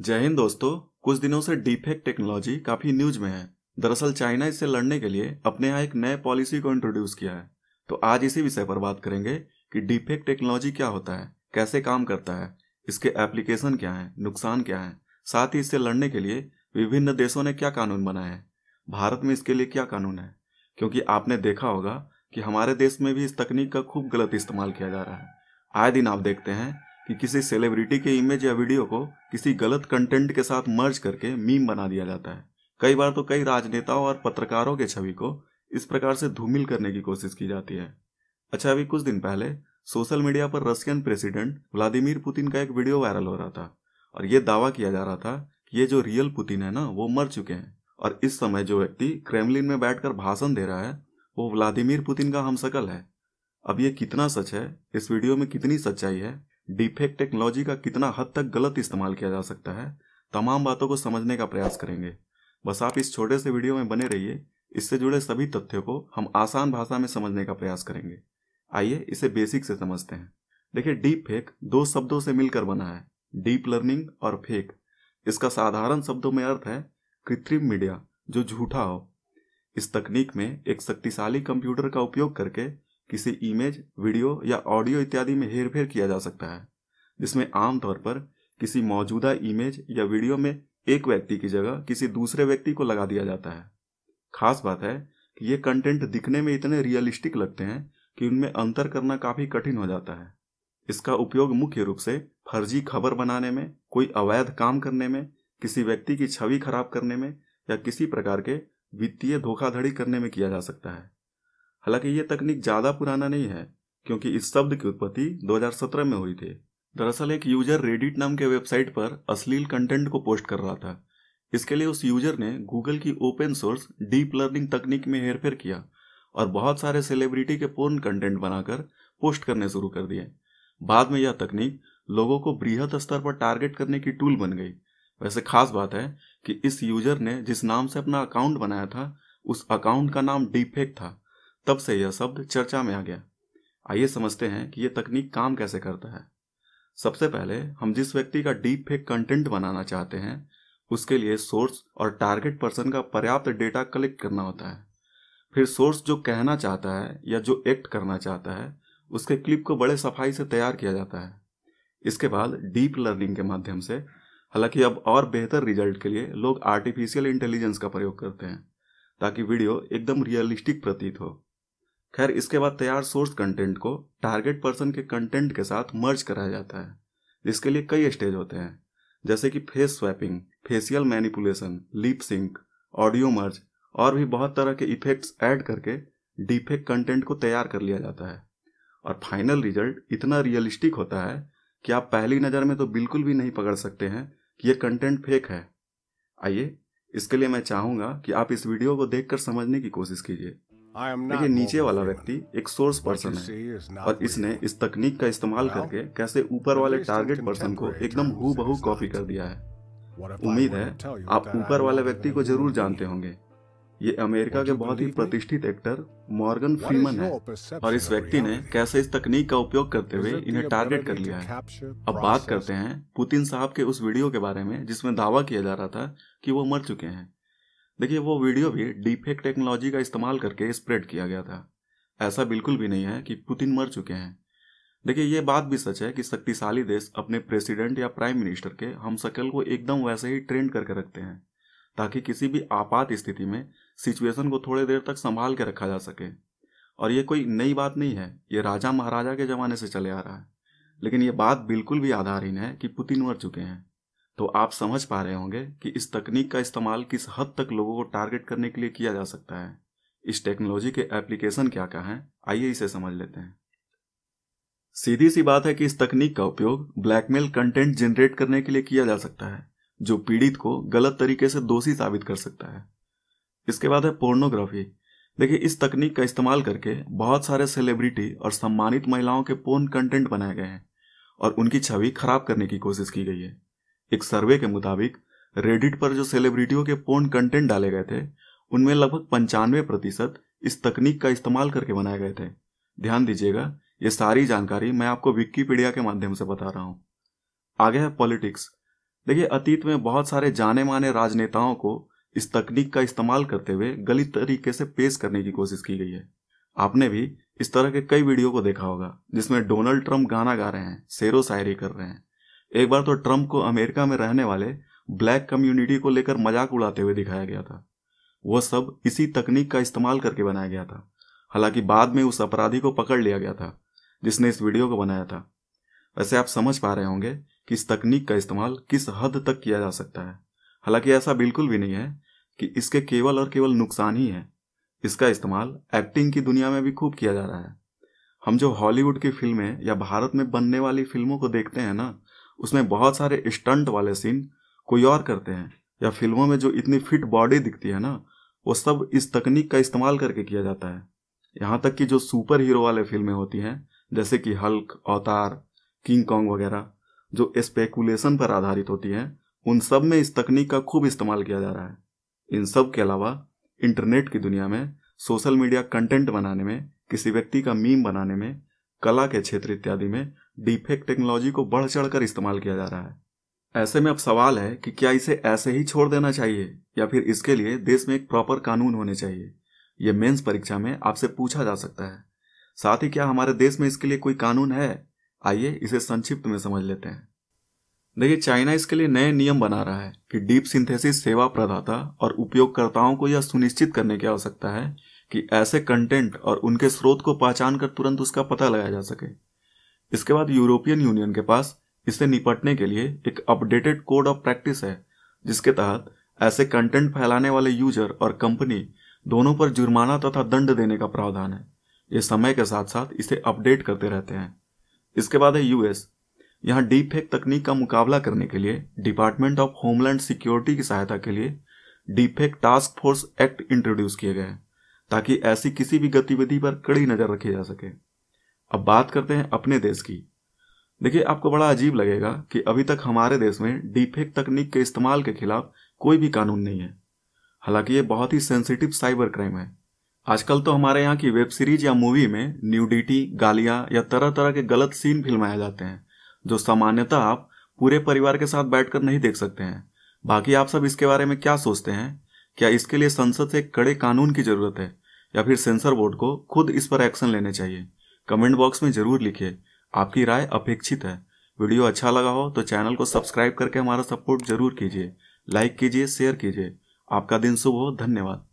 जय हिंद दोस्तों कुछ दिनों से डीफेक टेक्नोलॉजी काफी न्यूज में है दरअसल चाइना इससे लड़ने के लिए अपने यहाँ एक नए पॉलिसी को इंट्रोड्यूस किया है तो आज इसी विषय पर बात करेंगे कि डीफेक टेक्नोलॉजी क्या होता है कैसे काम करता है इसके एप्लीकेशन क्या है नुकसान क्या है साथ ही इससे लड़ने के लिए विभिन्न देशों ने क्या कानून बनाए हैं भारत में इसके लिए क्या कानून है क्योंकि आपने देखा होगा कि हमारे देश में भी इस तकनीक का खूब गलत इस्तेमाल किया जा रहा है आए दिन आप देखते हैं कि किसी सेलिब्रिटी के इमेज या वीडियो को किसी गलत कंटेंट के साथ मर्ज करके मीम बना दिया जाता है कई बार तो कई राजनेताओं और पत्रकारों के छवि को इस प्रकार से धूमिल करने की कोशिश की जाती है अच्छा अभी कुछ दिन पहले सोशल मीडिया पर रशियन प्रेसिडेंट व्लादिमीर पुतिन का एक वीडियो वायरल हो रहा था और ये दावा किया जा रहा था कि ये जो रियल पुतिन है ना वो मर चुके हैं और इस समय जो व्यक्ति क्रेमलिन में बैठकर भाषण दे रहा है वो व्लादिमीर पुतिन का हमशकल है अब ये कितना सच है इस वीडियो में कितनी सच्चाई है डीफेक टेक्नोलॉजी का कितना हद तक गलत इस्तेमाल किया जा सकता है तमाम बातों को समझने का प्रयास करेंगे बस आप इस छोटे से वीडियो में बने रहिए इससे जुड़े सभी तथ्यों को हम आसान भाषा में समझने का प्रयास करेंगे आइए इसे बेसिक से समझते हैं देखिए डीप फेक दो शब्दों से मिलकर बना है डीप लर्निंग और फेक इसका साधारण शब्दों में अर्थ है कृत्रिम मीडिया जो झूठा हो इस तकनीक में एक शक्तिशाली कंप्यूटर का उपयोग करके किसी इमेज वीडियो या ऑडियो इत्यादि में हेरफेर किया जा सकता है जिसमें आमतौर पर किसी मौजूदा इमेज या वीडियो में एक व्यक्ति की जगह किसी दूसरे व्यक्ति को लगा दिया जाता है खास बात है कि ये कंटेंट दिखने में इतने रियलिस्टिक लगते हैं कि उनमें अंतर करना काफी कठिन हो जाता है इसका उपयोग मुख्य रूप से फर्जी खबर बनाने में कोई अवैध काम करने में किसी व्यक्ति की छवि खराब करने में या किसी प्रकार के वित्तीय धोखाधड़ी करने में किया जा सकता है हालांकि ये तकनीक ज़्यादा पुराना नहीं है क्योंकि इस शब्द की उत्पत्ति 2017 में हुई थी दरअसल एक यूजर रेडिट नाम के वेबसाइट पर अश्लील कंटेंट को पोस्ट कर रहा था इसके लिए उस यूजर ने गूगल की ओपन सोर्स डीप लर्निंग तकनीक में हेरफेर किया और बहुत सारे सेलिब्रिटी के पूर्ण कंटेंट बनाकर पोस्ट करने शुरू कर दिए बाद में यह तकनीक लोगों को बृहद स्तर पर टारगेट करने की टूल बन गई वैसे खास बात है कि इस यूजर ने जिस नाम से अपना अकाउंट बनाया था उस अकाउंट का नाम डीपेक था तब से यह शब्द चर्चा में आ गया आइए समझते हैं कि यह तकनीक काम कैसे करता है सबसे पहले हम जिस व्यक्ति का डीप फेक कंटेंट बनाना चाहते हैं उसके लिए सोर्स और टारगेट पर्सन का पर्याप्त डेटा कलेक्ट करना होता है फिर सोर्स जो कहना चाहता है या जो एक्ट करना चाहता है उसके क्लिप को बड़े सफाई से तैयार किया जाता है इसके बाद डीप लर्निंग के माध्यम से हालांकि अब और बेहतर रिजल्ट के लिए लोग आर्टिफिशियल इंटेलिजेंस का प्रयोग करते हैं ताकि वीडियो एकदम रियलिस्टिक प्रतीत हो खैर इसके बाद तैयार सोर्स कंटेंट को टारगेट पर्सन के कंटेंट के साथ मर्ज कराया जाता है जिसके लिए कई स्टेज होते हैं जैसे कि face swapping facial manipulation lip sync audio merge और भी बहुत तरह के इफेक्ट्स ऐड करके डीफेक कंटेंट को तैयार कर लिया जाता है और फाइनल रिजल्ट इतना रियलिस्टिक होता है कि आप पहली नज़र में तो बिल्कुल भी नहीं पकड़ सकते हैं कि यह कंटेंट फेक है आइए इसके लिए मैं चाहूँगा कि आप इस वीडियो को देखकर समझने की कोशिश कीजिए लेकिन नीचे वाला व्यक्ति एक सोर्स पर्सन है और इसने इस तकनीक का इस्तेमाल करके कैसे ऊपर वाले टारगेट पर्सन को एकदम हु बहू कॉपी कर दिया है उम्मीद है आप ऊपर वाले व्यक्ति को जरूर जानते होंगे ये अमेरिका के बहुत ही प्रतिष्ठित एक्टर मॉर्गन फ्रीमन है और इस व्यक्ति ने कैसे इस तकनीक का उपयोग करते हुए इन्हें टारगेट कर लिया है अब बात करते हैं पुतिन साहब के उस वीडियो के बारे में जिसमें दावा किया जा रहा था कि वो मर चुके हैं देखिए वो वीडियो भी डीफेक टेक्नोलॉजी का इस्तेमाल करके स्प्रेड किया गया था ऐसा बिल्कुल भी नहीं है कि पुतिन मर चुके हैं देखिए ये बात भी सच है कि शक्तिशाली देश अपने प्रेसिडेंट या प्राइम मिनिस्टर के हम शक्ल को एकदम वैसे ही ट्रेंड करके रखते हैं ताकि किसी भी आपात स्थिति में सिचुएशन को थोड़े देर तक संभाल के रखा जा सके और ये कोई नई बात नहीं है ये राजा महाराजा के ज़माने से चले आ रहा है लेकिन ये बात बिल्कुल भी आधारहीन है कि पुतिन मर चुके हैं तो आप समझ पा रहे होंगे कि इस तकनीक का इस्तेमाल किस हद तक लोगों को टारगेट करने के लिए किया जा सकता है इस टेक्नोलॉजी के एप्लीकेशन क्या क्या हैं आइए इसे समझ लेते हैं सीधी सी बात है कि इस तकनीक का उपयोग ब्लैकमेल कंटेंट जनरेट करने के लिए किया जा सकता है जो पीड़ित को गलत तरीके से दोषी साबित कर सकता है इसके बाद है पोर्नोग्राफी देखिए इस तकनीक का इस्तेमाल करके बहुत सारे सेलिब्रिटी और सम्मानित महिलाओं के पोर्न कंटेंट बनाए गए हैं और उनकी छवि खराब करने की कोशिश की गई है एक सर्वे के मुताबिक रेडिट पर जो सेलिब्रिटियों के पोर्न कंटेंट डाले गए थे उनमें लगभग पंचानवे प्रतिशत इस तकनीक का इस्तेमाल करके बनाए गए थे ध्यान दीजिएगा ये सारी जानकारी मैं आपको विकीपीडिया के माध्यम से बता रहा हूँ आगे है पॉलिटिक्स देखिए अतीत में बहुत सारे जाने माने राजनेताओं को इस तकनीक का इस्तेमाल करते हुए गलत तरीके से पेश करने की कोशिश की गई है आपने भी इस तरह के कई वीडियो को देखा होगा जिसमें डोनाल्ड ट्रंप गाना गा रहे हैं शेरो शायरी कर रहे हैं एक बार तो ट्रंप को अमेरिका में रहने वाले ब्लैक कम्युनिटी को लेकर मजाक उड़ाते हुए दिखाया गया था वह सब इसी तकनीक का इस्तेमाल करके बनाया गया था हालांकि बाद में उस अपराधी को पकड़ लिया गया था जिसने इस वीडियो को बनाया था वैसे आप समझ पा रहे होंगे कि इस तकनीक का इस्तेमाल किस हद तक किया जा सकता है हालांकि ऐसा बिल्कुल भी नहीं है कि इसके केवल और केवल नुकसान ही है इसका इस्तेमाल एक्टिंग की दुनिया में भी खूब किया जा रहा है हम जो हॉलीवुड की फिल्में या भारत में बनने वाली फिल्मों को देखते हैं ना उसमें बहुत सारे स्टंट वाले सीन कोई और करते हैं या फिल्मों में जो इतनी फिट बॉडी दिखती है ना वो सब इस तकनीक का इस्तेमाल करके किया जाता है यहाँ तक कि जो सुपर हीरो वाले फिल्में होती हैं जैसे कि हल्क अवतार किंग कॉन्ग वगैरह जो स्पेकुलेशन पर आधारित होती हैं उन सब में इस तकनीक का खूब इस्तेमाल किया जा रहा है इन सब के अलावा इंटरनेट की दुनिया में सोशल मीडिया कंटेंट बनाने में किसी व्यक्ति का मीम बनाने में कला के क्षेत्र इत्यादि में डीफेक टेक्नोलॉजी को बढ़ चढ़कर इस्तेमाल किया जा रहा है ऐसे में अब सवाल है कि क्या इसे ऐसे ही छोड़ देना चाहिए या फिर इसके लिए देश में एक प्रॉपर कानून होने चाहिए ये मेंस परीक्षा में आपसे पूछा जा सकता है साथ ही क्या हमारे देश में इसके लिए कोई कानून है आइए इसे संक्षिप्त में समझ लेते हैं देखिए चाइना इसके लिए नए नियम बना रहा है कि डीप सिंथेसिस सेवा प्रदाता और उपयोगकर्ताओं को यह सुनिश्चित करने की आवश्यकता है कि ऐसे कंटेंट और उनके स्रोत को पहचान कर तुरंत उसका पता लगाया जा सके इसके बाद यूरोपियन यूनियन के पास इससे निपटने के लिए एक अपडेटेड कोड ऑफ प्रैक्टिस है जिसके तहत ऐसे कंटेंट फैलाने वाले यूजर और कंपनी दोनों पर जुर्माना तथा दंड देने का प्रावधान है ये समय के साथ साथ इसे अपडेट करते रहते हैं इसके बाद है यूएस यहाँ डीप फेक तकनीक का मुकाबला करने के लिए डिपार्टमेंट ऑफ होमलैंड सिक्योरिटी की सहायता के लिए deep fake task force act introduce किए गए हैं ताकि ऐसी किसी भी गतिविधि पर कड़ी नजर रखी जा सके अब बात करते हैं अपने देश की देखिए आपको बड़ा अजीब लगेगा कि अभी तक हमारे देश में डीफेक तकनीक के इस्तेमाल के खिलाफ कोई भी कानून नहीं है हालांकि ये बहुत ही सेंसिटिव साइबर क्राइम है आजकल तो हमारे यहाँ की वेब सीरीज या मूवी में न्यूडिटी गालियां या तरह तरह के गलत सीन फिल्माए जाते हैं जो सामान्यतः आप पूरे परिवार के साथ बैठकर नहीं देख सकते हैं बाकी आप सब इसके बारे में क्या सोचते हैं क्या इसके लिए संसद से कड़े कानून की जरूरत है या फिर सेंसर बोर्ड को खुद इस पर एक्शन लेने चाहिए कमेंट बॉक्स में जरूर लिखिए आपकी राय अपेक्षित है वीडियो अच्छा लगा हो तो चैनल को सब्सक्राइब करके हमारा सपोर्ट जरूर कीजिए लाइक कीजिए शेयर कीजिए आपका दिन शुभ हो धन्यवाद